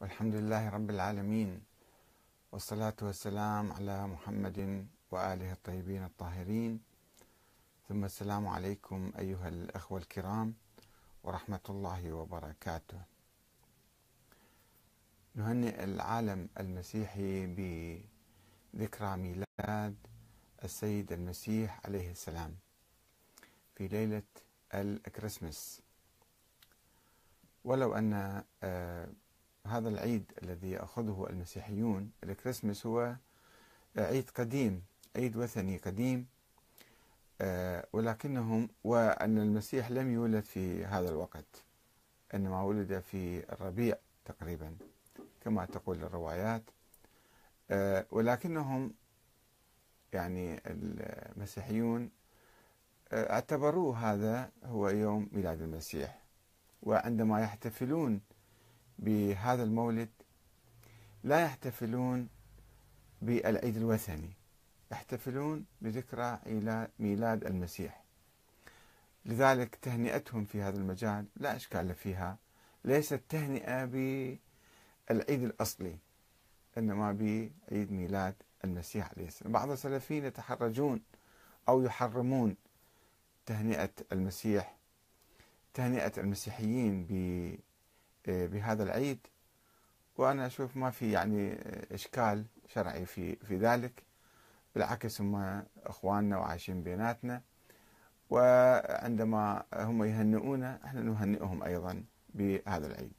والحمد لله رب العالمين والصلاة والسلام على محمد وآله الطيبين الطاهرين ثم السلام عليكم أيها الأخوة الكرام ورحمة الله وبركاته نهنئ العالم المسيحي بذكرى ميلاد السيد المسيح عليه السلام في ليلة الكريسماس ولو أن آه، هذا العيد الذي يأخذه المسيحيون الكريسماس هو آه، عيد قديم عيد وثني قديم آه، ولكنهم وأن المسيح لم يولد في هذا الوقت إنما ولد في الربيع تقريبا كما تقول الروايات آه، ولكنهم يعني المسيحيون اعتبروه هذا هو يوم ميلاد المسيح وعندما يحتفلون بهذا المولد لا يحتفلون بالعيد الوثني يحتفلون بذكرى ميلاد المسيح لذلك تهنئتهم في هذا المجال لا إشكال فيها ليست تهنئة بالعيد الأصلي إنما بعيد ميلاد المسيح عليه السلام بعض السلفيين يتحرجون أو يحرمون تهنئة المسيح تهنئة المسيحيين آه، بهذا العيد وانا اشوف ما في يعني آه، اشكال شرعي في في ذلك بالعكس هم اخواننا وعايشين بيناتنا وعندما هم يهنئونا احنا نهنئهم ايضا بهذا العيد